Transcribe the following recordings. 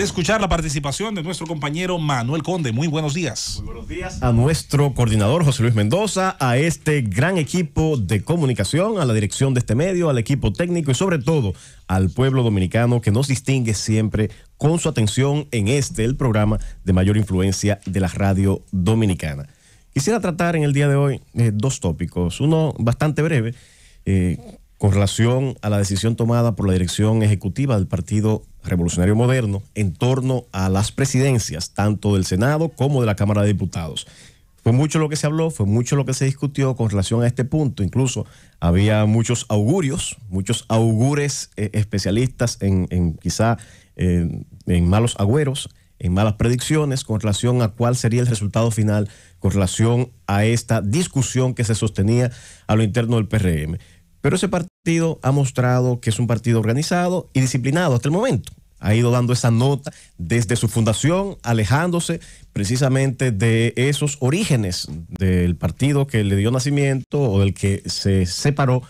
de escuchar la participación de nuestro compañero Manuel Conde. Muy buenos días. Muy buenos días. A nuestro coordinador José Luis Mendoza, a este gran equipo de comunicación, a la dirección de este medio, al equipo técnico y sobre todo al pueblo dominicano que nos distingue siempre con su atención en este, el programa de mayor influencia de la radio dominicana. Quisiera tratar en el día de hoy eh, dos tópicos, uno bastante breve. Eh, con relación a la decisión tomada por la dirección ejecutiva del Partido revolucionario moderno en torno a las presidencias, tanto del Senado como de la Cámara de Diputados. Fue mucho lo que se habló, fue mucho lo que se discutió con relación a este punto. Incluso había muchos augurios, muchos augures eh, especialistas en, quizá eh, en malos agüeros, en malas predicciones con relación a cuál sería el resultado final con relación a esta discusión que se sostenía a lo interno del PRM. Pero ese partido ha mostrado que es un partido organizado y disciplinado hasta el momento. Ha ido dando esa nota desde su fundación, alejándose precisamente de esos orígenes del partido que le dio nacimiento o del que se separó,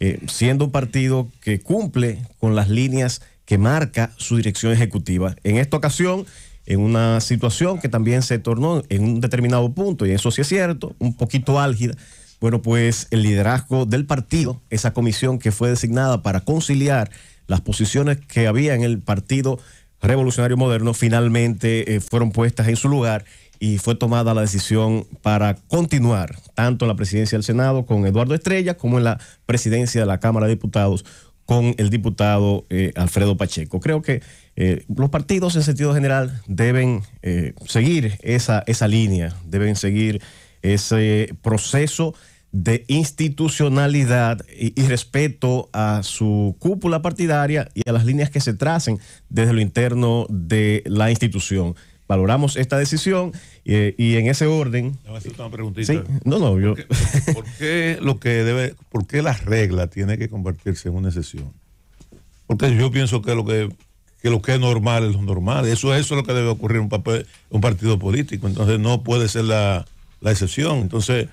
eh, siendo un partido que cumple con las líneas que marca su dirección ejecutiva. En esta ocasión, en una situación que también se tornó en un determinado punto, y eso sí es cierto, un poquito álgida, bueno, pues el liderazgo del partido, esa comisión que fue designada para conciliar las posiciones que había en el partido revolucionario moderno, finalmente eh, fueron puestas en su lugar y fue tomada la decisión para continuar tanto en la presidencia del Senado con Eduardo Estrella como en la presidencia de la Cámara de Diputados con el diputado eh, Alfredo Pacheco. Creo que eh, los partidos en sentido general deben seguir esa, esa línea, deben seguir ese proceso de institucionalidad y, respeto a su cúpula partidaria y a las líneas que se tracen desde lo interno de la institución. Valoramos esta decisión eh, y en ese orden. ¿Sí? No, no, yo. ¿Por qué, lo que debe, por qué la regla tiene que convertirse en una excepción? Porque yo pienso que lo que, lo que es normal es lo normal. Eso, eso es lo que debe ocurrir en un, un partido político. Entonces no puede ser la, la excepción. Entonces,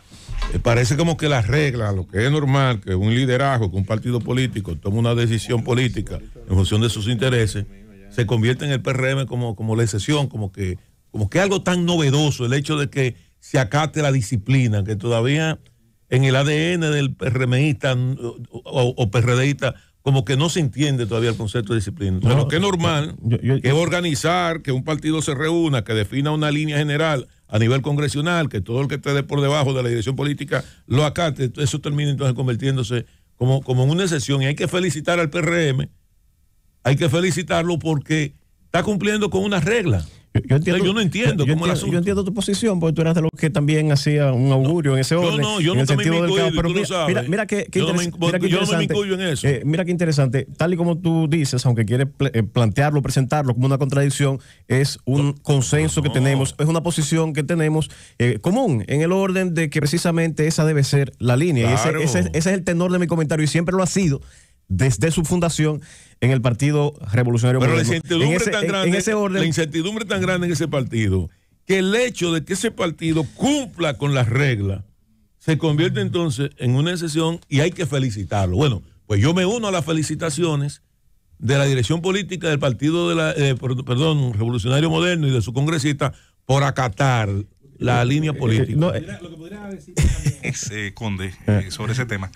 eh, parece como que la regla, lo que es normal, que un liderazgo, que un partido político toma una decisión política en función de sus intereses, se convierte en el PRM como, la excepción, como que, como que algo tan novedoso, el hecho de que se acate la disciplina, que todavía en el ADN del PRMista o, o PRDista como que no se entiende todavía el concepto de disciplina. Pero lo que es normal, que es organizar, que un partido se reúna, que defina una línea general a nivel congresional, que todo el que esté por debajo de la dirección política lo acate, eso termina entonces convirtiéndose como, como en una excepción. Y hay que felicitar al PRM, hay que felicitarlo porque está cumpliendo con una regla. Yo, entiendo, yo no entiendo tu posición, porque tú eras de los que también hacía un augurio en ese orden. Yo no, en mira, mira, que, me, incluyo en eso. Eh, mira qué interesante. Tal y como tú dices, aunque quieres eh, plantearlo, presentarlo como una contradicción, es un consenso que tenemos, es una posición que tenemos eh, común en el orden de que precisamente esa debe ser la línea. ese, es el tenor de mi comentario y siempre lo ha sido desde su fundación en el Partido Revolucionario Moderno. la incertidumbre tan grande, en ese la incertidumbre tan grande en ese partido, que el hecho de que ese partido cumpla con las reglas se convierte entonces en una excepción y hay que felicitarlo. Bueno, pues yo me uno a las felicitaciones de la dirección política del partido de la, eh, perdón, Revolucionario Moderno y de su congresista por acatar la eh, línea eh, política. lo que podría decir también, Conde, sobre ese tema,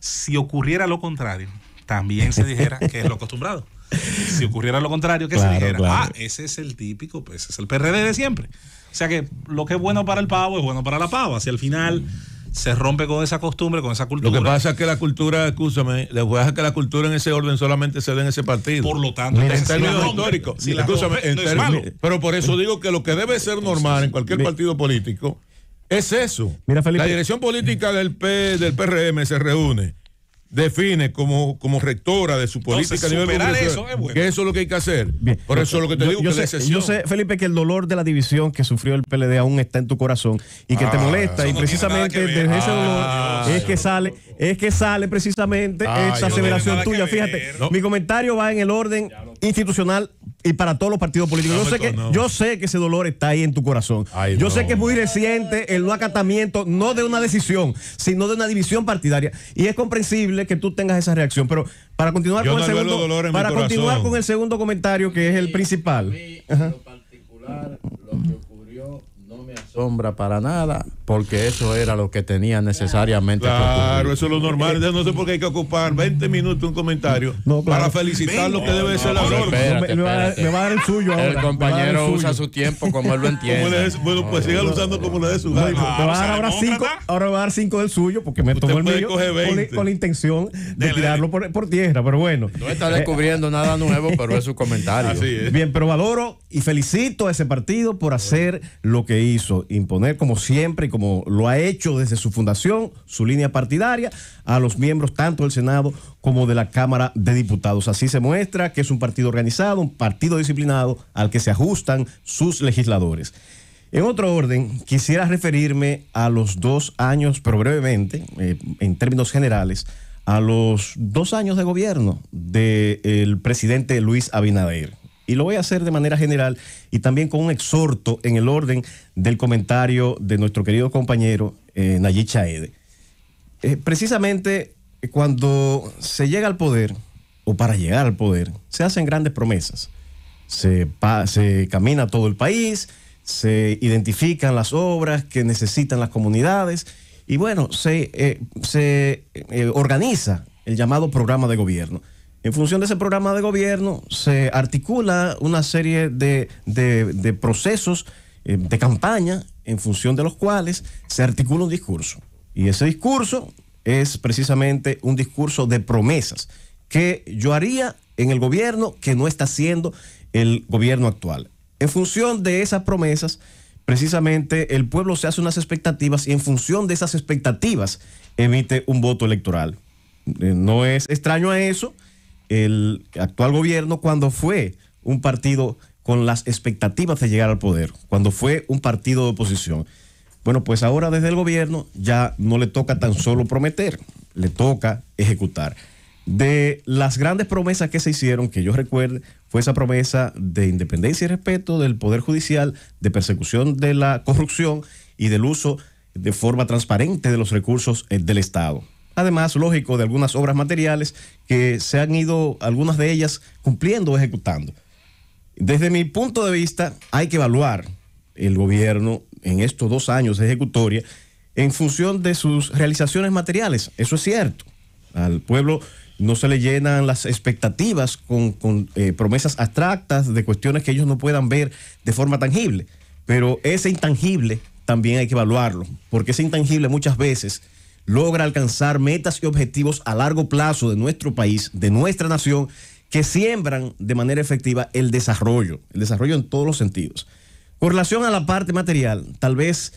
si ocurriera lo contrario, también se dijera que es lo acostumbrado. Si ocurriera lo contrario, ¿qué se dijera, ah, ese es el típico, pues, ese es el PRD de siempre. O sea que lo que es bueno para el pavo es bueno para la pava. Si al final se rompe con esa costumbre, con esa cultura. Lo que pasa es que la cultura, escúchame, le voy a que la cultura en ese orden solamente se ve en ese partido. Por lo tanto, en términos históricos, pero por eso digo que lo que debe ser normal en cualquier partido político es eso. Mira, Felipe, la dirección política del, del PRM se reúne define como, como rectora de su política a nivel eso es que eso es lo que hay que hacer. Por eso lo que te yo, digo sé, yo sé, Felipe, que el dolor de la división que sufrió el PLD aún está en tu corazón y que te ah, molesta y precisamente desde ese dolor ah, es que sale es que sale precisamente esta aseveración tuya. Fíjate, mi comentario va en el orden institucional y para todos los partidos políticos. yo, sé que, yo sé que ese dolor está ahí en tu corazón. yo sé que es muy reciente el no acatamiento, no de una decisión, sino de una división partidaria. Y es comprensible que tú tengas esa reacción. Pero para continuar, con, el segundo, para continuar con el segundo comentario, que es el principal sombra para nada, porque eso era lo que tenía necesariamente. Claro, eso es lo normal. no sé por qué hay que ocupar 20 minutos un comentario para felicitar lo que debe ser la norma me, va, a dar el suyo ahora. El compañero usa su tiempo como él lo entiende. bueno, pues siga usando como le dé su ahora cinco, va a dar cinco del suyo porque me tomó el mío con, la intención de, tirarlo por, tierra, pero bueno. No está eh, descubriendo nada nuevo, pero es su comentario. Bien, pero y felicito a ese partido por hacer lo que hizo imponer, como siempre y como lo ha hecho desde su fundación, su línea partidaria, a los miembros tanto del Senado como de la Cámara de Diputados. Así se muestra que es un partido organizado, un partido disciplinado al que se ajustan sus legisladores. En otro orden, quisiera referirme a los dos años, pero brevemente, eh, en términos generales, a los dos años de gobierno del presidente Luis Abinader. Y lo voy a hacer de manera general y también con un exhorto en el orden del comentario de nuestro querido compañero eh, Chaede. Eh, precisamente eh, cuando se llega al poder, o para llegar al poder, se hacen grandes promesas. Se, se camina todo el país, se identifican las obras que necesitan las comunidades y bueno, se, eh, se organiza el llamado programa de gobierno. En función de ese programa de gobierno, se articula una serie de, procesos eh, de campaña en función de los cuales se articula un discurso. Y ese discurso es precisamente un discurso de promesas que yo haría en el gobierno que no está haciendo el gobierno actual. En función de esas promesas, precisamente el pueblo se hace unas expectativas y en función de esas expectativas emite un voto electoral. Eh, no es extraño a eso el actual gobierno cuando fue un partido con las expectativas de llegar al poder, cuando fue un partido de oposición. Bueno, pues ahora desde el gobierno ya no le toca tan solo prometer, le toca ejecutar. De las grandes promesas que se hicieron, que yo recuerde, fue esa promesa de independencia y respeto del Poder Judicial, de persecución de la corrupción y del uso de forma transparente de los recursos eh, del Estado además, lógico, de algunas obras materiales que se han ido, algunas de ellas, cumpliendo o ejecutando. Desde mi punto de vista, hay que evaluar el gobierno en estos dos años de ejecutoria en función de sus realizaciones materiales. Eso es cierto. Al pueblo no se le llenan las expectativas con, eh, promesas abstractas de cuestiones que ellos no puedan ver de forma tangible. Pero ese intangible también hay que evaluarlo, porque ese intangible muchas veces logra alcanzar metas y objetivos a largo plazo de nuestro país, de nuestra nación, que siembran de manera efectiva el desarrollo, el desarrollo en todos los sentidos. Con relación a la parte material, tal vez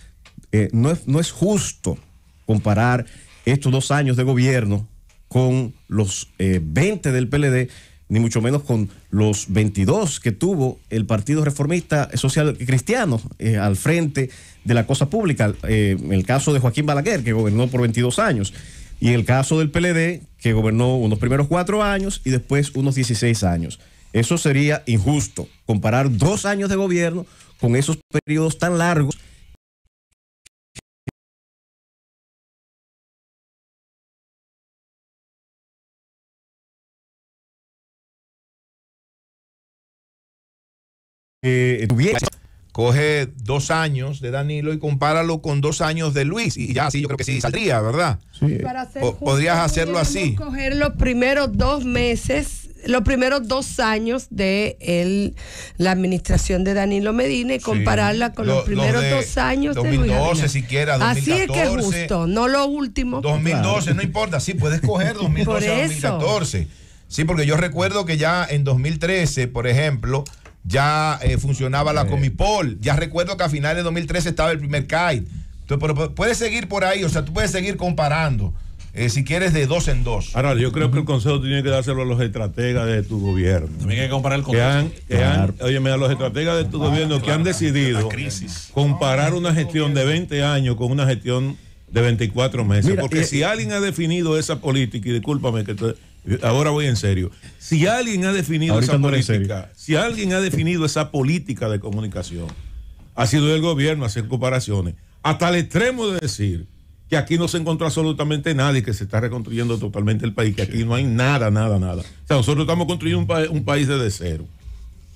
eh, no, es, justo comparar estos dos años de gobierno con los 20 eh, del PLD, ni mucho menos con los 22 que tuvo el Partido Reformista Social Cristiano eh, al frente de la cosa pública. Eh, el caso de Joaquín Balaguer, que gobernó por 22 años, y el caso del PLD, que gobernó unos primeros cuatro años y después unos 16 años. Eso sería injusto, comparar dos años de gobierno con esos periodos tan largos eh, Coge dos años de Danilo y compáralo con dos años de Luis. Y ya así yo creo que sí saldría, ¿verdad? podrías hacerlo así. Coger los primeros dos meses, los primeros dos años de el, la administración de Danilo Medina y compararla con los, primeros dos años de Luis. 2012 siquiera, 2014. Así es que justo, no lo último. 2012, no importa, sí, puedes coger 2012 2014. Sí, porque yo recuerdo que ya en 2013, por ejemplo ya eh, funcionaba la eh. Comipol, ya recuerdo que a finales de 2013 estaba el primer CAI. pero puedes seguir por ahí, o sea, tú puedes seguir comparando. Eh, si quieres, de dos en dos. Ahora, yo creo que el consejo tiene que dárselo a los estrategas de tu gobierno. También hay que comparar el consejo. Que han, oye, a los estrategas de tu ah, gobierno que han decidido comparar una gestión de 20 años con una gestión de 24 meses. Porque si alguien ha definido esa política, y discúlpame que te, Ahora voy en serio. Si alguien ha definido esa política, si alguien ha definido esa política de comunicación, ha sido el gobierno hacer comparaciones, hasta el extremo de decir que aquí no se encontró absolutamente nadie, que se está reconstruyendo totalmente el país, que aquí no hay nada, nada, nada. O sea, nosotros estamos construyendo un, país desde cero.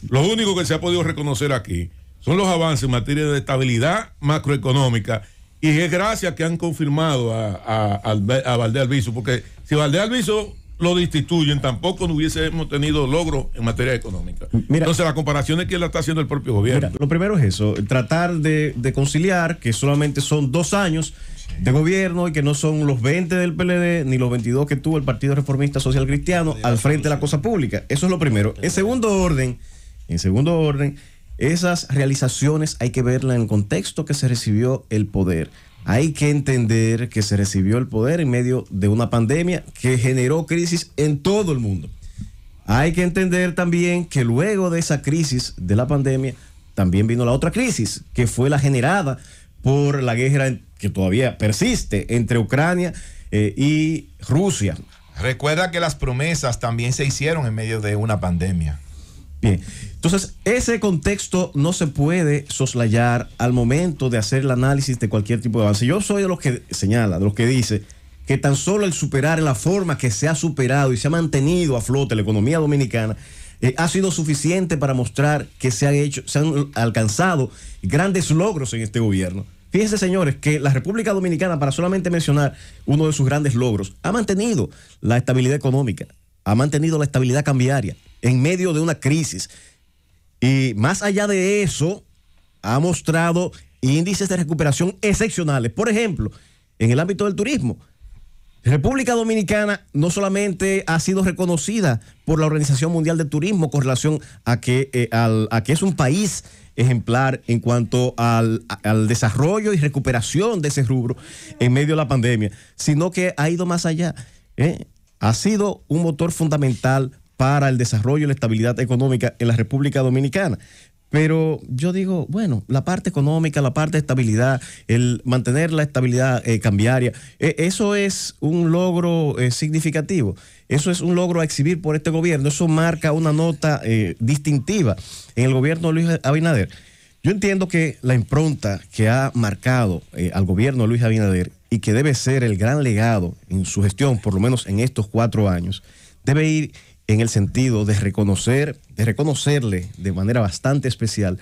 Lo único que se ha podido reconocer aquí son los avances en materia de estabilidad macroeconómica y es gracias que han confirmado a, a, Valdés Alviso, porque si Valdés Alviso lo destituyen, tampoco no hubiésemos tenido logro en materia económica. Entonces, la comparación es que la está haciendo el propio gobierno. lo primero es eso, tratar de, conciliar que solamente son dos años de gobierno y que no son los 20 del PLD ni los 22 que tuvo el Partido Reformista Social Cristiano al frente de la cosa pública. Eso es lo primero. En segundo orden, en segundo orden, esas realizaciones hay que verlas en el contexto que se recibió el poder. Hay que entender que se recibió el poder en medio de una pandemia que generó crisis en todo el mundo. Hay que entender también que luego de esa crisis de la pandemia, también vino la otra crisis, que fue la generada por la guerra que todavía persiste entre Ucrania eh, y Rusia. Recuerda que las promesas también se hicieron en medio de una pandemia entonces ese contexto no se puede soslayar al momento de hacer el análisis de cualquier tipo de avance. Yo soy de los que señala, de los que dice que tan solo el superar la forma que se ha superado y se ha mantenido a flote la economía dominicana eh, ha sido suficiente para mostrar que se, ha hecho, se han alcanzado grandes logros en este gobierno. Fíjense, señores, que la República Dominicana, para solamente mencionar uno de sus grandes logros, ha mantenido la estabilidad económica, ha mantenido la estabilidad cambiaria, en medio de una crisis. Y más allá de eso, ha mostrado índices de recuperación excepcionales. Por ejemplo, en el ámbito del turismo, República Dominicana no solamente ha sido reconocida por la Organización Mundial de Turismo con relación a que, eh, es un país ejemplar en cuanto al, desarrollo y recuperación de ese rubro en medio de la pandemia, sino que ha ido más allá. ¿eh? Ha sido un motor fundamental para el desarrollo y la estabilidad económica en la República Dominicana. Pero yo digo, bueno, la parte económica, la parte de estabilidad, el mantener la estabilidad eh, cambiaria, eh, eso es un logro eh, significativo, eso es un logro a exhibir por este gobierno, eso marca una nota distintiva en el gobierno de Luis Abinader. Yo entiendo que la impronta que ha marcado al gobierno de Luis Abinader y que debe ser el gran legado en su gestión, por lo menos en estos cuatro años, debe ir en el sentido de reconocer, de reconocerle de manera bastante especial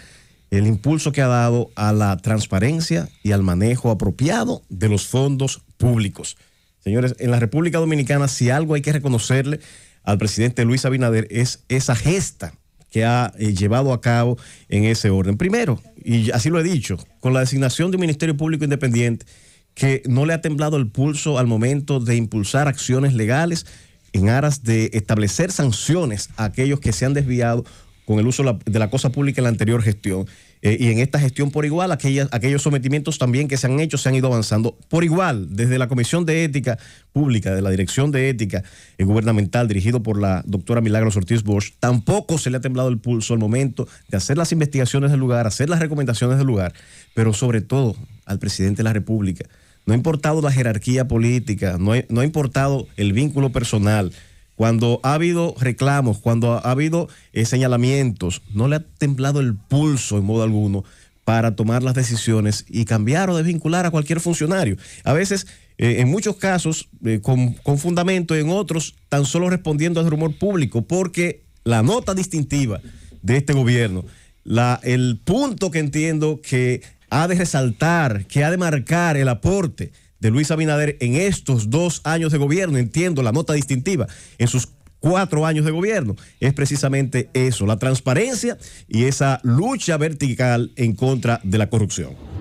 el impulso que ha dado a la transparencia y al manejo apropiado de los fondos públicos. Señores, en la República Dominicana, si algo hay que reconocerle al presidente Luis Abinader es esa gesta que ha eh, llevado a cabo en ese orden. Primero, y así lo he dicho, con la designación de un Ministerio Público Independiente que no le ha temblado el pulso al momento de impulsar acciones legales en aras de establecer sanciones a aquellos que se han desviado con el uso de la cosa pública en la anterior gestión. Eh, y en esta gestión por igual, aquellos sometimientos también que se han hecho se han ido avanzando por igual desde la Comisión de Ética Pública, de la Dirección de Ética eh, Gubernamental, dirigido por la doctora Milagros Ortiz Bosch, tampoco se le ha temblado el pulso al momento de hacer las investigaciones del lugar, hacer las recomendaciones del lugar, pero sobre todo al presidente de la República no ha importado la jerarquía política, no, no ha importado el vínculo personal. Cuando ha habido reclamos, cuando ha habido eh, señalamientos, no le ha temblado el pulso en modo alguno para tomar las decisiones y cambiar o desvincular a cualquier funcionario. A veces, eh, en muchos casos, eh, con, fundamento, en otros, tan solo respondiendo al rumor público, porque la nota distintiva de este gobierno, la, el punto que entiendo que ha de resaltar, que ha de marcar el aporte de Luis Abinader en estos dos años de gobierno, entiendo la nota distintiva, en sus cuatro años de gobierno, es precisamente eso, la transparencia y esa lucha vertical en contra de la corrupción.